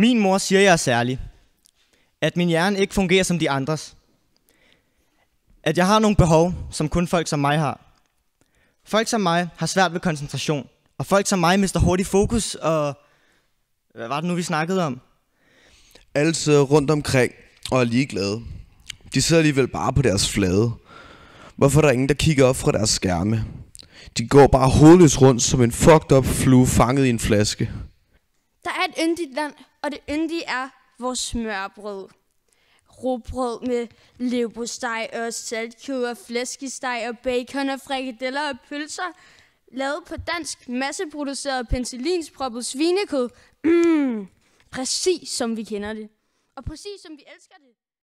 Min mor siger, jeg er særlig. At min hjerne ikke fungerer som de andres. At jeg har nogle behov, som kun folk som mig har. Folk som mig har svært ved koncentration, og folk som mig mister hurtigt fokus, og hvad var det nu, vi snakkede om? Alle sidder rundt omkring og er ligeglade. De sidder alligevel bare på deres flade. Hvorfor er der ingen, der kigger op fra deres skærme? De går bare hovedløst rundt som en fucked up flue fanget i en flaske. Der er et yndigt land, og det yndige er vores smørbrød. Råbrød med leverpostej og saltkød og flæskesteg og bacon og frikadeller og pølser. Lavet på dansk masseproduceret penicillinsproppet svinekød. Mm, præcis som vi kender det. Og præcis som vi elsker det.